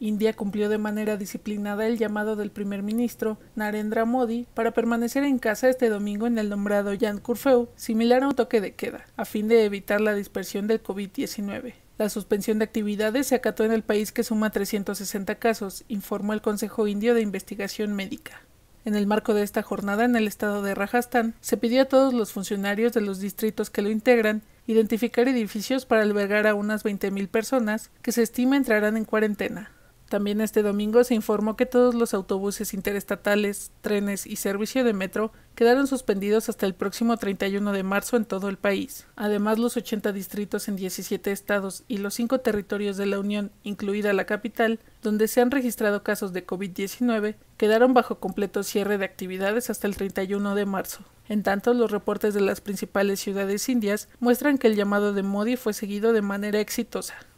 India cumplió de manera disciplinada el llamado del primer ministro Narendra Modi para permanecer en casa este domingo en el nombrado Jan similar a un toque de queda, a fin de evitar la dispersión del COVID-19. La suspensión de actividades se acató en el país que suma 360 casos, informó el Consejo Indio de Investigación Médica. En el marco de esta jornada en el estado de Rajasthan, se pidió a todos los funcionarios de los distritos que lo integran identificar edificios para albergar a unas 20.000 personas que se estima entrarán en cuarentena. También este domingo se informó que todos los autobuses interestatales, trenes y servicio de metro quedaron suspendidos hasta el próximo 31 de marzo en todo el país. Además, los 80 distritos en 17 estados y los 5 territorios de la Unión, incluida la capital, donde se han registrado casos de COVID-19, quedaron bajo completo cierre de actividades hasta el 31 de marzo. En tanto, los reportes de las principales ciudades indias muestran que el llamado de Modi fue seguido de manera exitosa.